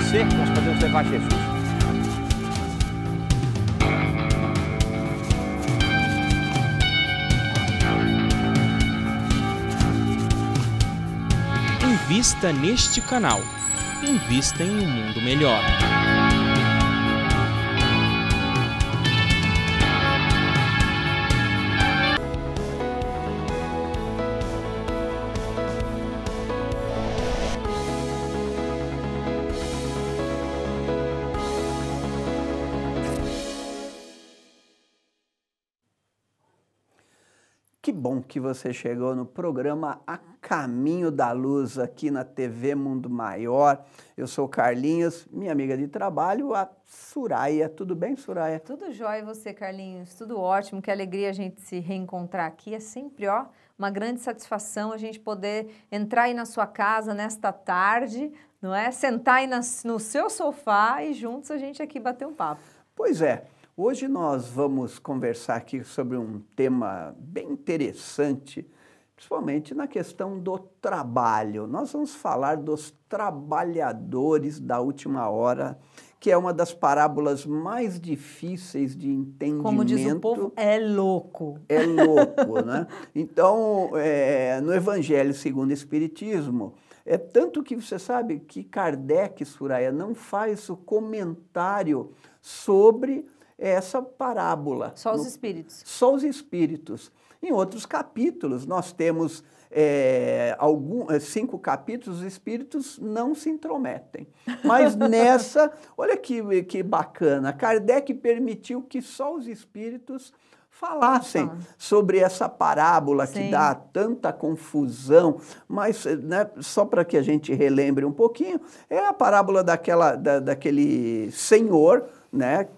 você que nós podemos levar Jesus. Invista neste canal. Invista em um mundo melhor. bom que você chegou no programa A Caminho da Luz aqui na TV Mundo Maior. Eu sou Carlinhos, minha amiga de trabalho, a Suraya. Tudo bem, Suraya? Tudo jóia você, Carlinhos. Tudo ótimo. Que alegria a gente se reencontrar aqui. É sempre, ó, uma grande satisfação a gente poder entrar aí na sua casa nesta tarde, não é? Sentar aí no seu sofá e juntos a gente aqui bater um papo. Pois é. Hoje nós vamos conversar aqui sobre um tema bem interessante, principalmente na questão do trabalho. Nós vamos falar dos trabalhadores da última hora, que é uma das parábolas mais difíceis de entendimento. Como diz o povo, é louco. É louco, né? Então, é, no Evangelho segundo o Espiritismo, é tanto que você sabe que Kardec, Suraya, não faz o comentário sobre é essa parábola. Só os espíritos. Só os espíritos. Em outros capítulos, nós temos é, algum, é, cinco capítulos, os espíritos não se intrometem. Mas nessa, olha que, que bacana, Kardec permitiu que só os espíritos falassem sobre essa parábola Sim. que dá tanta confusão, mas né, só para que a gente relembre um pouquinho, é a parábola daquela, da, daquele senhor né,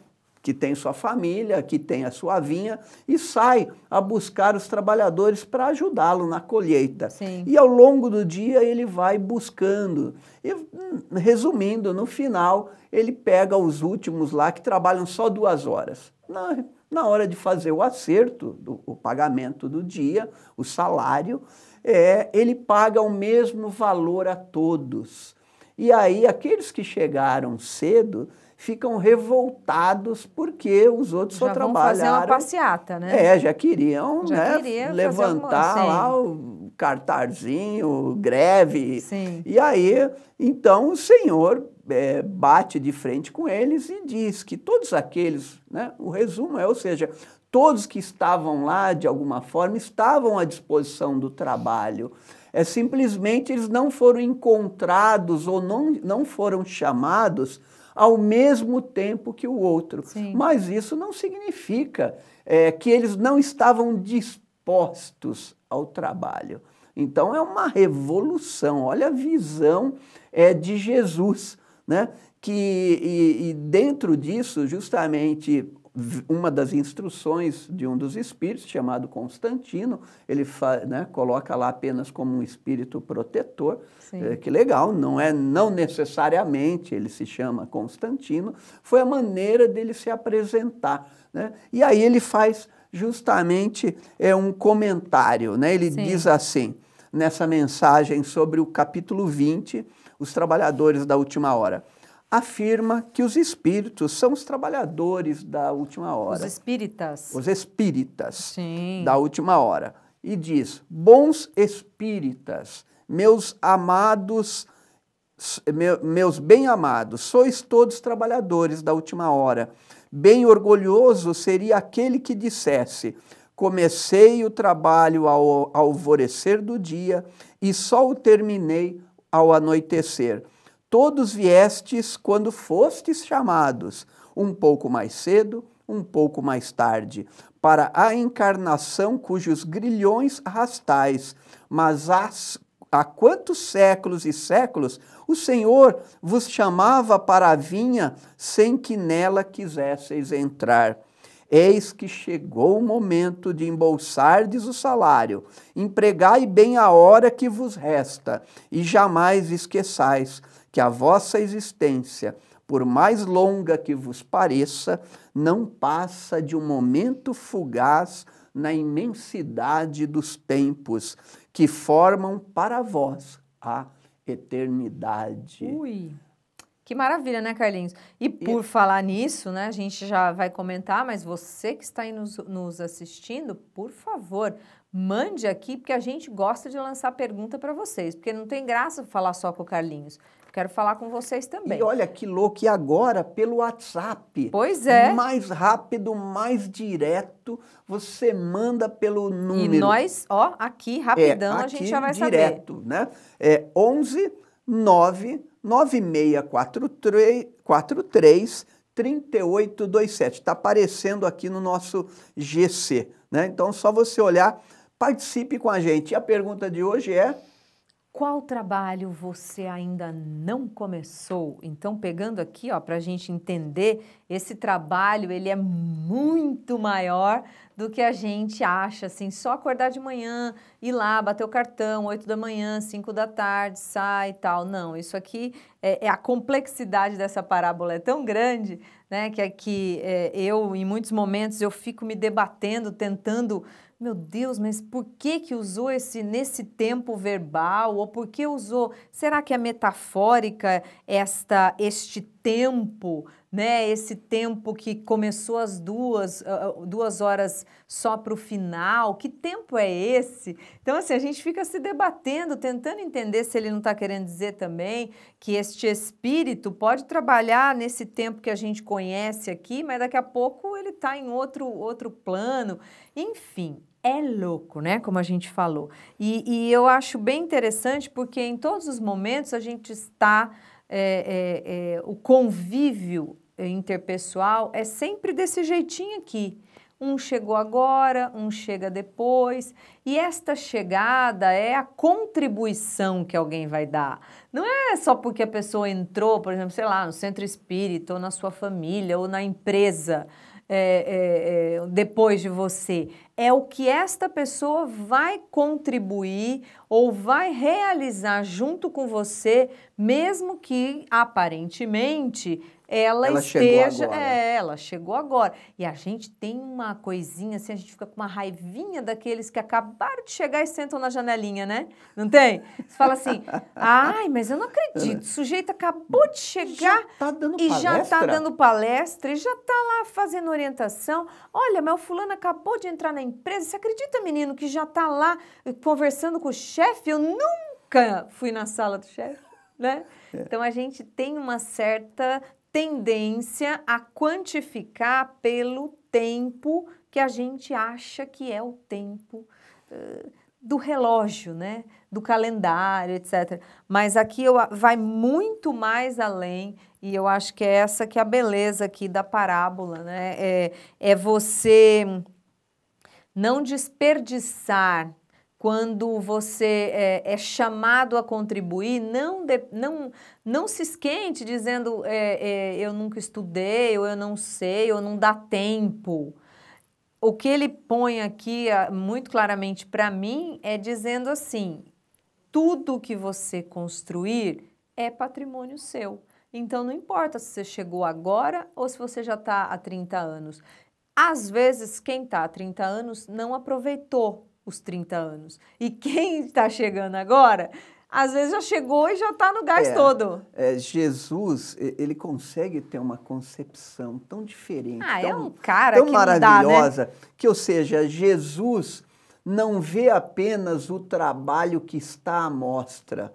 que tem sua família, que tem a sua vinha, e sai a buscar os trabalhadores para ajudá-lo na colheita. Sim. E ao longo do dia ele vai buscando. E, hum, resumindo, no final, ele pega os últimos lá que trabalham só duas horas. Na, na hora de fazer o acerto, do, o pagamento do dia, o salário, é, ele paga o mesmo valor a todos. E aí, aqueles que chegaram cedo ficam revoltados porque os outros já só trabalharam. fazer uma passeata, né? É, já queriam, já né, queria levantar lá o cartazinho, greve. Sim. E aí, então o Senhor é, bate de frente com eles e diz que todos aqueles, né, o resumo é, ou seja, todos que estavam lá de alguma forma estavam à disposição do trabalho. É simplesmente eles não foram encontrados ou não, não foram chamados ao mesmo tempo que o outro. Sim. Mas isso não significa é, que eles não estavam dispostos ao trabalho. Então é uma revolução. Olha a visão é, de Jesus, né? Que e, e dentro disso justamente uma das instruções de um dos espíritos, chamado Constantino, ele né, coloca lá apenas como um espírito protetor. É, que legal, não é não necessariamente ele se chama Constantino, foi a maneira dele se apresentar. Né? E aí ele faz justamente é um comentário, né? ele Sim. diz assim, nessa mensagem sobre o capítulo 20, os trabalhadores da última hora afirma que os espíritos são os trabalhadores da última hora. Os espíritas. Os espíritas Sim. da última hora. E diz: bons espíritas, meus amados, meus bem-amados, sois todos trabalhadores da última hora. Bem orgulhoso seria aquele que dissesse: comecei o trabalho ao alvorecer do dia e só o terminei ao anoitecer todos viestes quando fostes chamados, um pouco mais cedo, um pouco mais tarde, para a encarnação cujos grilhões arrastais, mas as, há quantos séculos e séculos o Senhor vos chamava para a vinha sem que nela quisesseis entrar. Eis que chegou o momento de embolsardes o salário, empregai bem a hora que vos resta, e jamais esqueçais que a vossa existência, por mais longa que vos pareça, não passa de um momento fugaz na imensidade dos tempos que formam para vós a eternidade. Ui. Que maravilha, né, Carlinhos? E por e... falar nisso, né, a gente já vai comentar, mas você que está aí nos, nos assistindo, por favor, mande aqui, porque a gente gosta de lançar pergunta para vocês, porque não tem graça falar só com o Carlinhos. Quero falar com vocês também. E olha que louco, e agora pelo WhatsApp. Pois é. Mais rápido, mais direto, você manda pelo número. E nós, ó, aqui rapidão é, aqui, a gente já vai direto, saber. Direto, né? É 11 99643 3827. Está aparecendo aqui no nosso GC, né? Então só você olhar, participe com a gente. E a pergunta de hoje é: qual trabalho você ainda não começou? Então, pegando aqui, ó, para a gente entender, esse trabalho ele é muito maior do que a gente acha, assim, só acordar de manhã, ir lá, bater o cartão, 8 da manhã, 5 da tarde, sai e tal. Não, isso aqui é, é, a complexidade dessa parábola é tão grande, né, que, é, que é, eu, em muitos momentos, eu fico me debatendo, tentando meu Deus, mas por que que usou esse nesse tempo verbal ou por que usou? Será que é metafórica esta este tempo, né? Esse tempo que começou às duas ah, ah, duas horas só para o final. Que tempo é esse? Então assim a gente fica se debatendo, tentando entender se ele não está querendo dizer também que este espírito pode trabalhar nesse tempo que a gente conhece aqui, mas daqui a pouco ele está em outro outro plano. Enfim, é louco, né? Como a gente falou. E, e eu acho bem interessante porque em todos os momentos a gente está. É, é, é, o convívio interpessoal é sempre desse jeitinho aqui. Um chegou agora, um chega depois, e esta chegada é a contribuição que alguém vai dar. Não é só porque a pessoa entrou, por exemplo, sei lá, no centro espírita, ou na sua família, ou na empresa, é, é, é, depois de você é o que esta pessoa vai contribuir ou vai realizar junto com você, mesmo que aparentemente ela, ela esteja. Chegou é, ela chegou agora. E a gente tem uma coisinha assim, a gente fica com uma raivinha daqueles que acabaram de chegar e sentam na janelinha, né? Não tem? Você fala assim: ai, mas eu não acredito, o sujeito acabou de chegar já tá dando e tá palestra? já está dando palestra e já está lá fazendo orientação. Olha, mas o fulano acabou de entrar na empresa. Você acredita, menino, que já está lá eh, conversando com o chefe? Eu nunca fui na sala do chefe, né? É. Então a gente tem uma certa tendência a quantificar pelo tempo que a gente acha que é o tempo uh, do relógio, né? Do calendário, etc. Mas aqui eu, vai muito mais além e eu acho que é essa que é a beleza aqui da parábola, né? É, é você não desperdiçar quando você é, é, chamado a contribuir, não, de, não, não se esquente dizendo é, é, eu nunca estudei, ou eu não sei, ou não dá tempo. O que ele põe aqui muito claramente para mim é dizendo assim: tudo que você construir é patrimônio seu. Então não importa se você chegou agora ou se você já está há 30 anos. Às vezes, quem está há 30 anos não aproveitou os 30 anos. E quem está chegando agora, às vezes já chegou e já está no gás é, todo. É, Jesus, ele consegue ter uma concepção tão diferente, ah, é tão, é um cara tão que maravilhosa, dá, né? que, ou seja, Jesus não vê apenas o trabalho que está à mostra,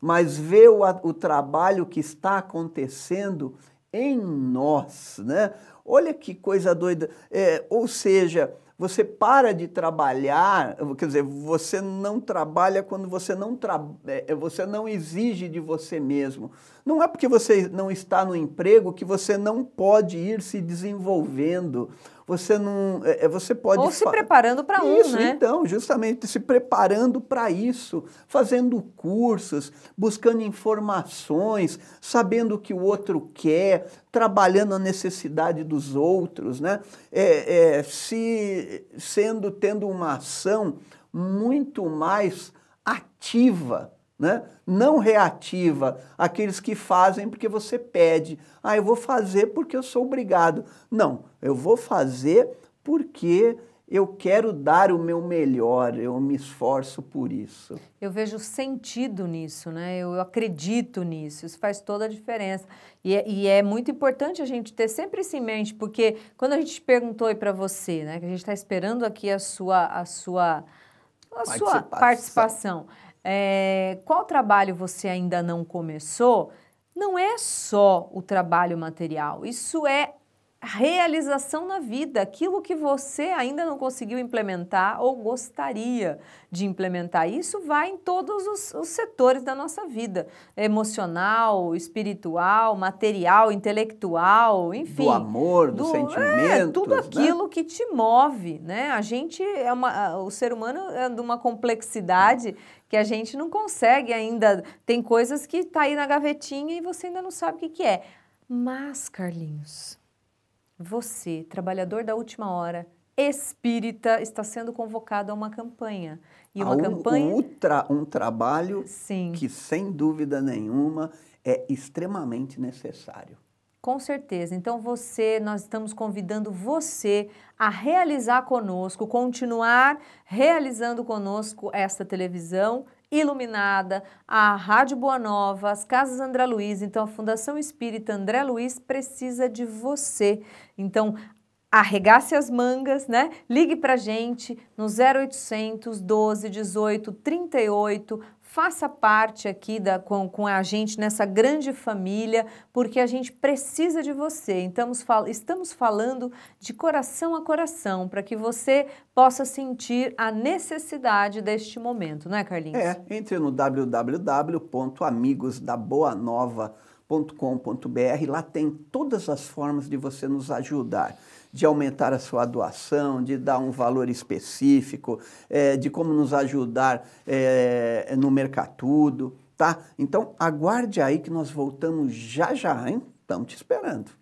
mas vê o, o trabalho que está acontecendo em nós, né? Olha que coisa doida. É, ou seja, você para de trabalhar, quer dizer, você não trabalha quando você não, tra... É, é, você não exige de você mesmo. Não é porque você não está no emprego que você não pode ir se desenvolvendo você não. É, é, você pode. Ou se preparando para um, isso, né? Então, justamente se preparando para isso, fazendo cursos, buscando informações, sabendo o que o outro quer, trabalhando a necessidade dos outros, né? É, é, se sendo tendo uma ação muito mais ativa né? não reativa, aqueles que fazem porque você pede. Ah, eu vou fazer porque eu sou obrigado. Não, eu vou fazer porque eu quero dar o meu melhor, eu me esforço por isso. Eu vejo sentido nisso, né? Eu acredito nisso, isso faz toda a diferença. E é, e é muito importante a gente ter sempre isso em mente, porque quando a gente perguntou para você, né, que a gente está esperando aqui a sua, a sua, a sua participação é, qual trabalho você ainda não começou, não é só o trabalho material, isso é realização na vida, aquilo que você ainda não conseguiu implementar ou gostaria de implementar. Isso vai em todos os, os, setores da nossa vida: emocional, espiritual, material, intelectual, enfim. Do amor, do, do sentimento. É, tudo né? aquilo né? que te move, né? A gente é uma, o ser humano é de uma complexidade que a gente não consegue ainda. Tem coisas que tá aí na gavetinha e você ainda não sabe o que, que é. Mas, Carlinhos, você, trabalhador da última hora, espírita, está sendo convocado a uma campanha. E uma um, campanha. Um, um trabalho Sim. que, sem dúvida nenhuma, é extremamente necessário. Com certeza. Então você, nós estamos convidando você a realizar conosco, continuar realizando conosco esta televisão Iluminada, a Rádio Boa Nova, as Casas André Luiz, então a Fundação Espírita André Luiz precisa de você. Então Arregace as mangas, né? Ligue para gente no 0800 12 18 38. Faça parte aqui da, com, com a gente nessa grande família, porque a gente precisa de você. Estamos, fal estamos falando de coração a coração, para que você possa sentir a necessidade deste momento, não é, Carlinhos? É, entre no www.amigosdaboanova.com www.doadoar.com.br. Lá tem todas as formas de você nos ajudar, de aumentar a sua doação, de dar um valor específico, é, de como nos ajudar é, no Mercatudo, tá? Então, aguarde aí que nós voltamos já já, hein? Estamos te esperando.